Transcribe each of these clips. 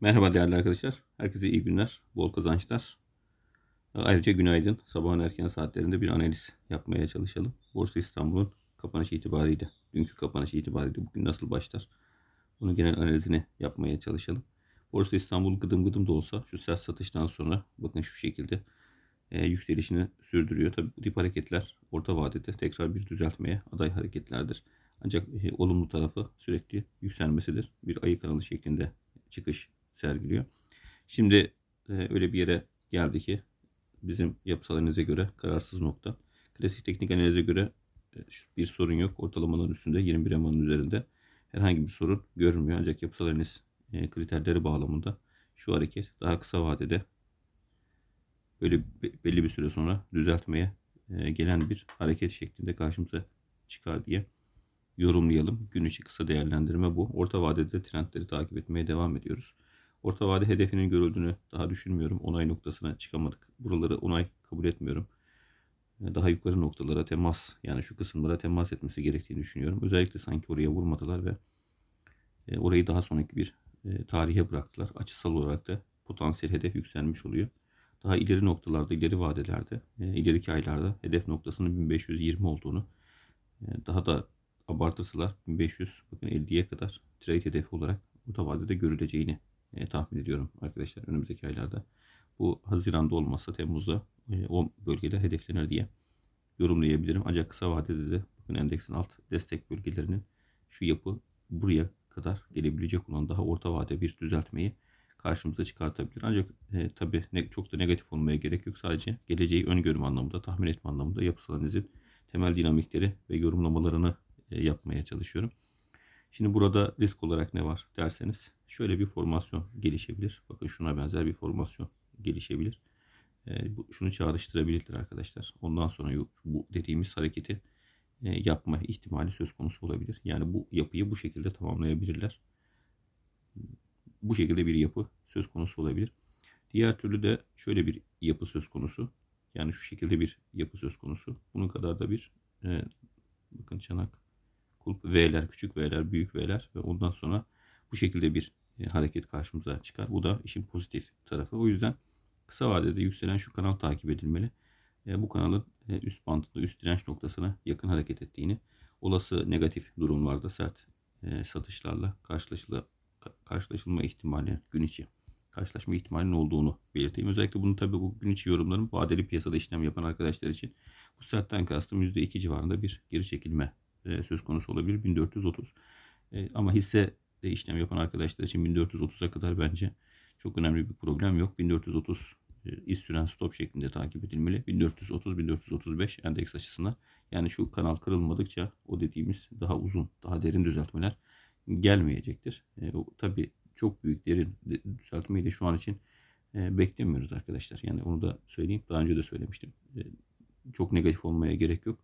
Merhaba değerli arkadaşlar. Herkese iyi günler, bol kazançlar. Ayrıca günaydın. Sabahın erken saatlerinde bir analiz yapmaya çalışalım. Borsa İstanbul'un kapanışı itibariyle, dünkü kapanışı itibariyle bugün nasıl başlar? Bunun genel analizini yapmaya çalışalım. Borsa İstanbul gıdım gıdım da olsa şu sert satıştan sonra bakın şu şekilde e, yükselişini sürdürüyor. Tabii bu tip hareketler orta vadede tekrar bir düzeltmeye aday hareketlerdir. Ancak e, olumlu tarafı sürekli yükselmesidir. Bir ayı kanalı şeklinde çıkış sergiliyor. Şimdi e, öyle bir yere geldi ki bizim yapısal analize göre kararsız nokta. Klasik teknik analize göre e, bir sorun yok. ortalamanın üstünde 21 emanın üzerinde herhangi bir sorun görünmüyor. Ancak yapısal analiz e, kriterleri bağlamında şu hareket daha kısa vadede böyle belli bir süre sonra düzeltmeye e, gelen bir hareket şeklinde karşımıza çıkar diye yorumlayalım. Gün içi kısa değerlendirme bu. Orta vadede trendleri takip etmeye devam ediyoruz. Orta vade hedefinin görüldüğünü daha düşünmüyorum. Onay noktasına çıkamadık. Buraları onay kabul etmiyorum. Ee, daha yukarı noktalara temas yani şu kısımlara temas etmesi gerektiğini düşünüyorum. Özellikle sanki oraya vurmadılar ve e, orayı daha sonraki bir e, tarihe bıraktılar. Açısal olarak da potansiyel hedef yükselmiş oluyor. Daha ileri noktalarda, ileri vadelerde, e, ileriki aylarda hedef noktasının 1520 olduğunu daha da abartırsalar 1500 bakın 50'ye kadar trade hedefi olarak orta vadede görüleceğini e, tahmin ediyorum arkadaşlar önümüzdeki aylarda. Bu Haziran'da olmazsa Temmuz'da e, o bölgeler hedeflenir diye yorumlayabilirim. Ancak kısa vadede de bakın endeksin alt destek bölgelerinin şu yapı buraya kadar gelebilecek olan daha orta vade bir düzeltmeyi karşımıza çıkartabilir. Ancak e, tabii ne, çok da negatif olmaya gerek yok. Sadece geleceği öngörüm anlamında, tahmin etme anlamında yapısal analizin temel dinamikleri ve yorumlamalarını e, yapmaya çalışıyorum. Şimdi burada risk olarak ne var derseniz şöyle bir formasyon gelişebilir. Bakın şuna benzer bir formasyon gelişebilir. Ee, şunu çağrıştırabilirler arkadaşlar. Ondan sonra bu dediğimiz hareketi e, yapma ihtimali söz konusu olabilir. Yani bu yapıyı bu şekilde tamamlayabilirler. Bu şekilde bir yapı söz konusu olabilir. Diğer türlü de şöyle bir yapı söz konusu. Yani şu şekilde bir yapı söz konusu. Bunun kadar da bir e, bakın çanak kulp V'ler, küçük V'ler, büyük V'ler ve ondan sonra bu şekilde bir e, hareket karşımıza çıkar. Bu da işin pozitif tarafı. O yüzden kısa vadede yükselen şu kanal takip edilmeli. E, bu kanalın e, üst bandında üst direnç noktasına yakın hareket ettiğini, olası negatif durumlarda sert satışlarla karşılaşılma ihtimali gün içi karşılaşma ihtimalinin olduğunu belirteyim. Özellikle bunu tabii bu gün içi yorumlarım vadeli piyasada işlem yapan arkadaşlar için bu sertten kastım %2 civarında bir geri çekilme e, söz konusu olabilir. 1430. E, ama hisse e, işlemi yapan arkadaşlar için 1430'a kadar bence çok önemli bir problem yok. 1430 e, iz süren stop şeklinde takip edilmeli. 1430-1435 endeks açısından. Yani şu kanal kırılmadıkça o dediğimiz daha uzun, daha derin düzeltmeler gelmeyecektir. E, Tabi çok büyük derin düzeltmeyi de şu an için e, beklemiyoruz arkadaşlar. Yani onu da söyleyeyim. Daha önce de söylemiştim. E, çok negatif olmaya gerek yok.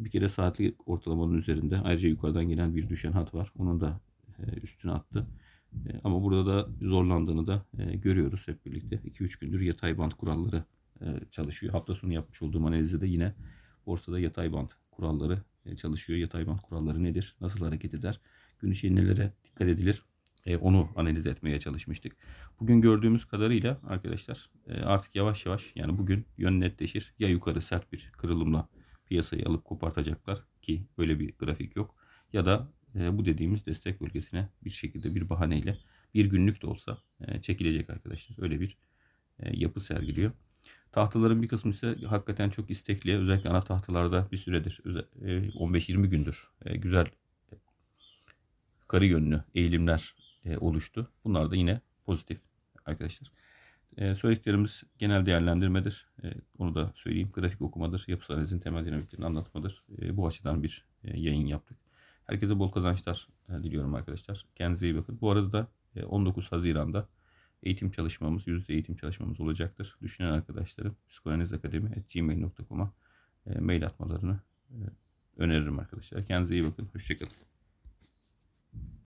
Bir kere saatlik ortalamanın üzerinde. Ayrıca yukarıdan gelen bir düşen hat var. Onun da e, üstüne attı. E, ama burada da zorlandığını da e, görüyoruz hep birlikte. 2-3 gündür yatay band kuralları çalışıyor. Hafta sonu yapmış olduğum analizde de yine borsada yatay band kuralları çalışıyor. Yatay band kuralları nedir? Nasıl hareket eder? Gün içi nelere dikkat edilir? Onu analiz etmeye çalışmıştık. Bugün gördüğümüz kadarıyla arkadaşlar artık yavaş yavaş yani bugün yön netleşir. Ya yukarı sert bir kırılımla piyasayı alıp kopartacaklar ki böyle bir grafik yok. Ya da e, bu dediğimiz destek bölgesine bir şekilde bir bahaneyle bir günlük de olsa e, çekilecek arkadaşlar. Öyle bir e, yapı sergiliyor. Tahtaların bir kısmı ise hakikaten çok istekli. Özellikle ana tahtalarda bir süredir 15-20 e, gündür e, güzel yukarı yönlü eğilimler e, oluştu. Bunlar da yine pozitif arkadaşlar. E, söylediklerimiz genel değerlendirmedir. E, onu da söyleyeyim. Grafik okumadır, yapısal analizin temel dinamiklerini anlatmadır. E, bu açıdan bir e, yayın yaptık. Herkese bol kazançlar e, diliyorum arkadaşlar. Kendinize iyi bakın. Bu arada da e, 19 Haziran'da eğitim çalışmamız, yüz yüze eğitim çalışmamız olacaktır. Düşünen arkadaşlarım psikoanalizakademi.gmail.com'a e, mail atmalarını e, öneririm arkadaşlar. Kendinize iyi bakın. Hoşçakalın.